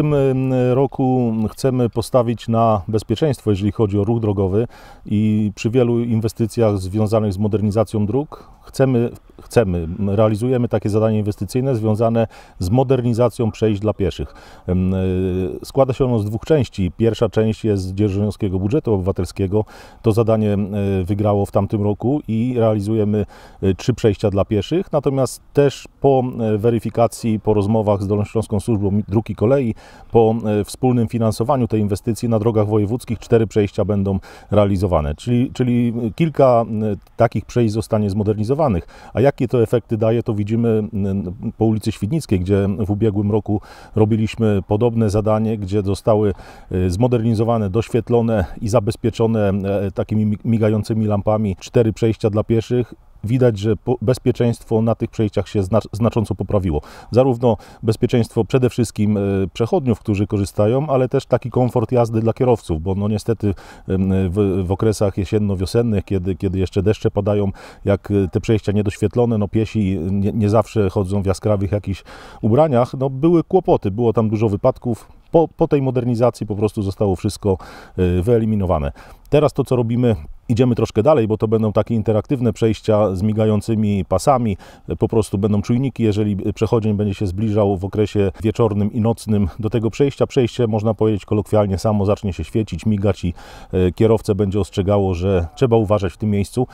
tym roku chcemy postawić na bezpieczeństwo, jeżeli chodzi o ruch drogowy i przy wielu inwestycjach związanych z modernizacją dróg chcemy, chcemy, realizujemy takie zadanie inwestycyjne związane z modernizacją przejść dla pieszych. E, składa się ono z dwóch części. Pierwsza część jest z dzierżoniowskiego budżetu obywatelskiego. To zadanie e, wygrało w tamtym roku i realizujemy e, trzy przejścia dla pieszych. Natomiast też po weryfikacji, po rozmowach z Dolnośląską Służbą Dróg i Kolei po e, wspólnym finansowaniu tej inwestycji na drogach wojewódzkich cztery przejścia będą realizowane, czyli, czyli kilka e, takich przejść zostanie zmodernizowanych. A jakie to efekty daje, to widzimy po ulicy Świdnickiej, gdzie w ubiegłym roku robiliśmy podobne zadanie, gdzie zostały e, zmodernizowane, doświetlone i zabezpieczone takimi migającymi lampami cztery przejścia dla pieszych widać, że bezpieczeństwo na tych przejściach się znacząco poprawiło. Zarówno bezpieczeństwo przede wszystkim e, przechodniów, którzy korzystają, ale też taki komfort jazdy dla kierowców, bo no niestety w, w okresach jesienno-wiosennych, kiedy, kiedy jeszcze deszcze padają, jak e, te przejścia niedoświetlone, no piesi nie, nie zawsze chodzą w jaskrawych jakichś ubraniach, no były kłopoty, było tam dużo wypadków, po, po tej modernizacji po prostu zostało wszystko y, wyeliminowane. Teraz to, co robimy, idziemy troszkę dalej, bo to będą takie interaktywne przejścia z migającymi pasami, po prostu będą czujniki, jeżeli y, przechodzień będzie się zbliżał w okresie wieczornym i nocnym do tego przejścia. Przejście, można powiedzieć kolokwialnie, samo zacznie się świecić, migać i y, kierowcę będzie ostrzegało, że trzeba uważać w tym miejscu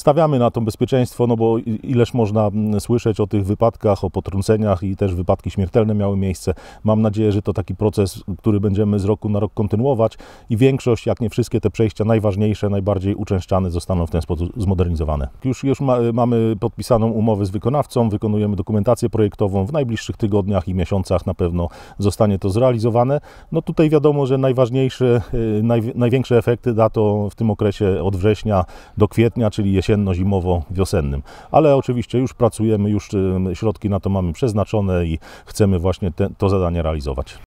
stawiamy na to bezpieczeństwo, no bo ileż można mm, słyszeć o tych wypadkach, o potrąceniach i też wypadki śmiertelne miały miejsce. Mam nadzieję, że to taki proces, który będziemy z roku na rok kontynuować i większość, jak nie wszystkie te przejścia najważniejsze, najbardziej uczęszczane zostaną w ten sposób zmodernizowane. Już, już ma, mamy podpisaną umowę z wykonawcą, wykonujemy dokumentację projektową. W najbliższych tygodniach i miesiącach na pewno zostanie to zrealizowane. No tutaj wiadomo, że najważniejsze, y, naj, największe efekty da to w tym okresie od września do kwietnia, czyli jesień jesienno-zimowo-wiosennym. Ale oczywiście już pracujemy, już środki na to mamy przeznaczone i chcemy właśnie te, to zadanie realizować.